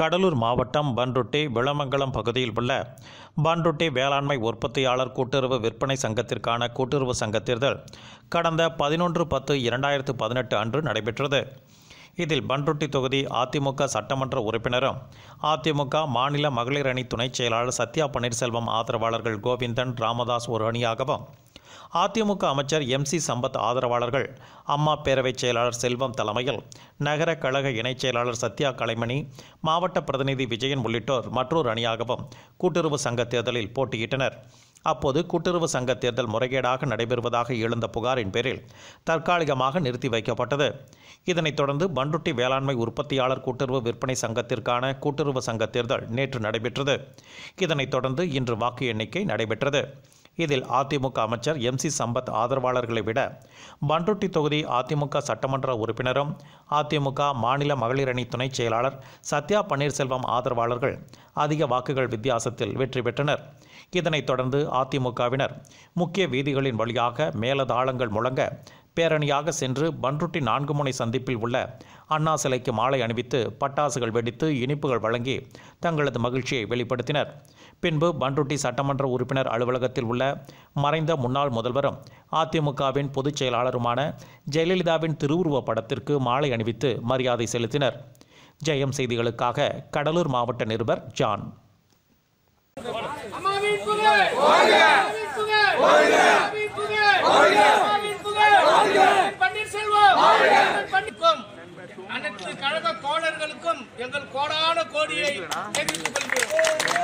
கடலூர் மாவட்டம் பன்ருட்டி விளமங்கலம் பகுதியில் உள்ள பன்ருட்டி வேளாண்மை உற்பத்தியாளர் கூட்டுறவு விற்பனை சங்கத்திற்கான கூட்டுறவு சங்க தேர்தல் கடந்த பதினொன்று பத்து இரண்டாயிரத்து பதினெட்டு அன்று நடைபெற்றது இதில் பன்ருட்டி தொகுதி அதிமுக சட்டமன்ற உறுப்பினரும் அதிமுக மாநில மகளிர் அணி துணைச் செயலாளர் சத்யா பன்னீர்செல்வம் ஆதரவாளர்கள் கோவிந்தன் ராமதாஸ் ஒரு அணியாகவும் அதிமுக அமைச்சர் எம் சி சம்பத் ஆதரவாளர்கள் அம்மா பேரவைச் செயலாளர் செல்வம் தலைமையில் நகர கழக இணைச் செயலாளர் சத்யா கலைமணி மாவட்ட பிரதிநிதி விஜயன் உள்ளிட்டோர் மற்றொரு அணியாகவும் கூட்டுறவு சங்க தேர்தலில் போட்டியிட்டனர் அப்போது கூட்டுறவு சங்க தேர்தல் முறைகேடாக நடைபெறுவதாக எழுந்த புகாரின் பேரில் தற்காலிகமாக நிறுத்தி வைக்கப்பட்டது இதனைத் தொடர்ந்து பண்ருட்டி வேளாண்மை உற்பத்தியாளர் கூட்டுறவு விற்பனை சங்கத்திற்கான கூட்டுறவு சங்க தேர்தல் நேற்று நடைபெற்றது இதனைத் தொடர்ந்து இன்று வாக்கு எண்ணிக்கை நடைபெற்றது இதில் அதிமுக அமைச்சர் எம் சி சம்பத் ஆதரவாளர்களை விட பண்ருட்டி தொகுதி அதிமுக சட்டமன்ற உறுப்பினரும் அதிமுக மாநில மகளிர் அணி துணைச் செயலாளர் சத்யா பன்னீர்செல்வம் ஆதரவாளர்கள் அதிக வாக்குகள் வித்தியாசத்தில் வெற்றி பெற்றனர் இதனைத் தொடர்ந்து அதிமுகவினர் முக்கிய வீதிகளின் வழியாக மேலதாளங்கள் முழங்க பேரணியாக சென்று பன்ருட்டி நான்கு முனை சந்திப்பில் உள்ள அண்ணா சிலைக்கு மாலை அணிவித்து பட்டாசுகள் வெடித்து இனிப்புகள் வழங்கி தங்களது மகிழ்ச்சியை வெளிப்படுத்தினர் பின்பு பன்ருட்டி சட்டமன்ற உறுப்பினர் அலுவலகத்தில் உள்ள மறைந்த முன்னாள் முதல்வரும் அதிமுகவின் பொதுச் செயலாளருமான ஜெயலலிதாவின் திருவுருவ படத்திற்கு மாலை அணிவித்து மரியாதை செலுத்தினர் ஜெயம் செய்திகளுக்காக கடலூர் மாவட்ட நிருபர் ஜான் வாழ்க வாழ்க கழக தோழர்களுக்கும் எங்கள் கோடான கோடியை தெரிவித்துக் கொள்கிறோம்